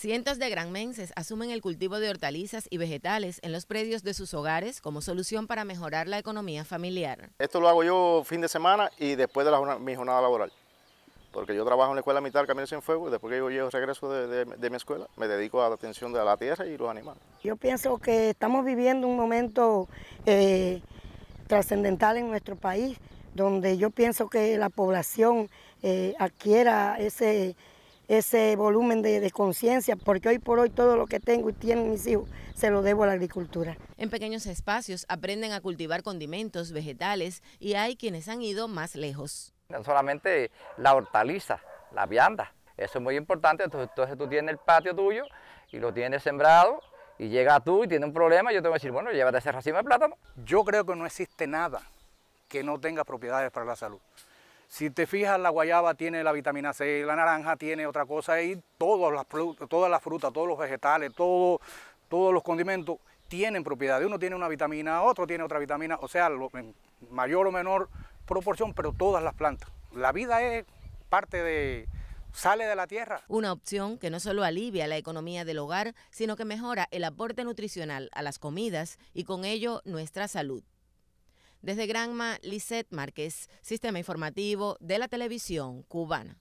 Cientos de granmenses asumen el cultivo de hortalizas y vegetales en los predios de sus hogares como solución para mejorar la economía familiar. Esto lo hago yo fin de semana y después de la mi jornada laboral. Porque yo trabajo en la escuela militar Camino Sin Fuego y después que yo llego regreso de, mi escuela me dedico a la atención de la tierra y los animales. Yo pienso que estamos viviendo un momento eh, trascendental en nuestro país donde yo pienso que la población eh, adquiera ese ese volumen de, conciencia, porque hoy por hoy todo lo que tengo y tienen mis hijos se lo debo a la agricultura. En pequeños espacios aprenden a cultivar condimentos, vegetales y hay quienes han ido más lejos. No solamente la hortaliza, la vianda, eso es muy importante, entonces, tú tienes el patio tuyo y lo tienes sembrado y llega tú y tienes un problema, yo tengo que decir, bueno, llévate ese racimo de plátano. Yo creo que no existe nada que no tenga propiedades para la salud. Si te fijas, la guayaba tiene la vitamina C, la naranja tiene otra cosa y todas las frutas, todos los vegetales, todos los condimentos tienen propiedades. Uno tiene una vitamina, otro tiene otra vitamina, o sea, en mayor o menor proporción, pero todas las plantas. La vida es parte de, sale de la tierra. Una opción que no solo alivia la economía del hogar, sino que mejora el aporte nutricional a las comidas y con ello nuestra salud. Desde Granma, Lisette Márquez, Sistema Informativo de la Televisión Cubana.